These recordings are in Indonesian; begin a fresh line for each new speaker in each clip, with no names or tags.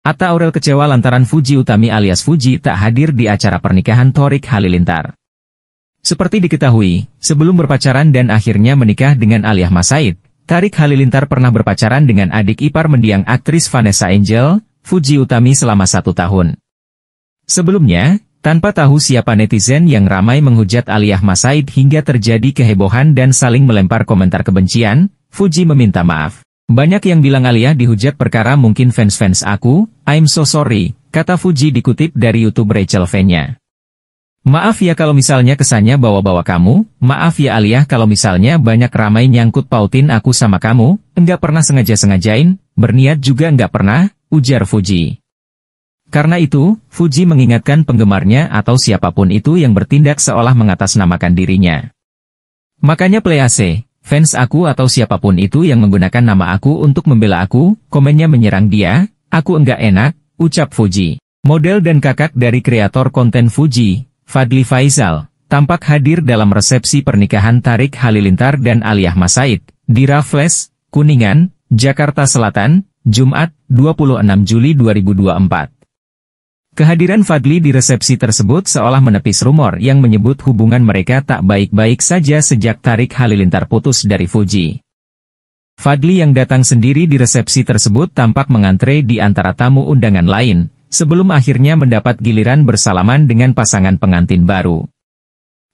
Atta Aurel kecewa lantaran Fuji Utami alias Fuji tak hadir di acara pernikahan Torik Halilintar. Seperti diketahui, sebelum berpacaran dan akhirnya menikah dengan Aliyah Masaid, Tarik Halilintar pernah berpacaran dengan adik ipar mendiang aktris Vanessa Angel, Fuji Utami selama satu tahun. Sebelumnya, tanpa tahu siapa netizen yang ramai menghujat Aliyah Masaid hingga terjadi kehebohan dan saling melempar komentar kebencian, Fuji meminta maaf. Banyak yang bilang Alia dihujat perkara mungkin fans-fans aku, I'm so sorry, kata Fuji dikutip dari YouTube Rachel Fenya. Maaf ya kalau misalnya kesannya bawa-bawa kamu, maaf ya Alia kalau misalnya banyak ramai nyangkut pautin aku sama kamu, enggak pernah sengaja-sengajain, berniat juga enggak pernah, ujar Fuji. Karena itu, Fuji mengingatkan penggemarnya atau siapapun itu yang bertindak seolah mengatasnamakan dirinya. Makanya play AC, Fans aku atau siapapun itu yang menggunakan nama aku untuk membela aku, komennya menyerang dia, aku enggak enak, ucap Fuji. Model dan kakak dari kreator konten Fuji, Fadli Faisal, tampak hadir dalam resepsi pernikahan Tarik Halilintar dan Aliyah Masaid, di Raffles, Kuningan, Jakarta Selatan, Jumat, 26 Juli 2024. Kehadiran Fadli di resepsi tersebut seolah menepis rumor yang menyebut hubungan mereka tak baik-baik saja sejak Tarik Halilintar putus dari Fuji. Fadli yang datang sendiri di resepsi tersebut tampak mengantre di antara tamu undangan lain, sebelum akhirnya mendapat giliran bersalaman dengan pasangan pengantin baru.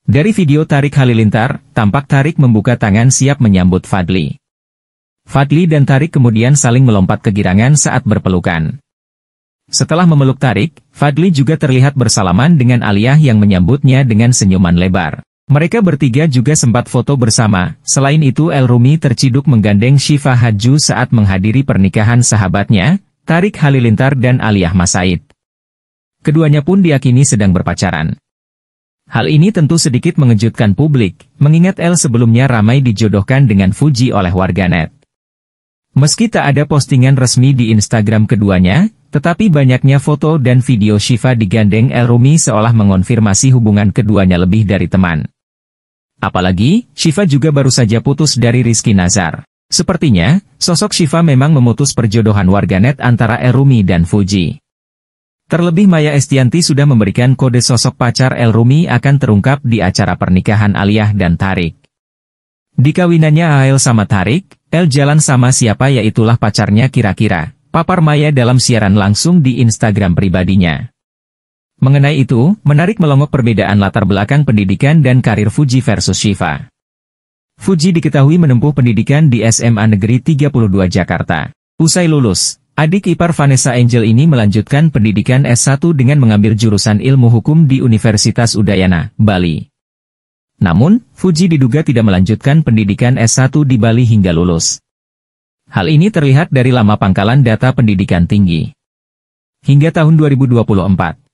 Dari video Tarik Halilintar, tampak Tarik membuka tangan siap menyambut Fadli. Fadli dan Tarik kemudian saling melompat kegirangan saat berpelukan. Setelah memeluk Tarik, Fadli juga terlihat bersalaman dengan Aliyah yang menyambutnya dengan senyuman lebar. Mereka bertiga juga sempat foto bersama, selain itu El Rumi terciduk menggandeng Syifa Haju saat menghadiri pernikahan sahabatnya, Tarik Halilintar dan Aliyah Masaid. Keduanya pun diakini sedang berpacaran. Hal ini tentu sedikit mengejutkan publik, mengingat El sebelumnya ramai dijodohkan dengan Fuji oleh warganet. Meski tak ada postingan resmi di Instagram keduanya, tetapi banyaknya foto dan video Shiva digandeng El Rumi seolah mengonfirmasi hubungan keduanya lebih dari teman. Apalagi, Shiva juga baru saja putus dari Rizky Nazar. Sepertinya, sosok Shiva memang memutus perjodohan warganet antara El Rumi dan Fuji. Terlebih Maya Estianti sudah memberikan kode sosok pacar El Rumi akan terungkap di acara pernikahan Aliyah dan Tarik. Di kawinannya Ael sama Tarik, El jalan sama siapa yaitulah pacarnya kira-kira papar maya dalam siaran langsung di Instagram pribadinya. Mengenai itu, menarik melongok perbedaan latar belakang pendidikan dan karir Fuji versus Shiva. Fuji diketahui menempuh pendidikan di SMA Negeri 32 Jakarta. Usai lulus, adik ipar Vanessa Angel ini melanjutkan pendidikan S1 dengan mengambil jurusan ilmu hukum di Universitas Udayana, Bali. Namun, Fuji diduga tidak melanjutkan pendidikan S1 di Bali hingga lulus. Hal ini terlihat dari lama pangkalan data pendidikan tinggi. Hingga tahun 2024,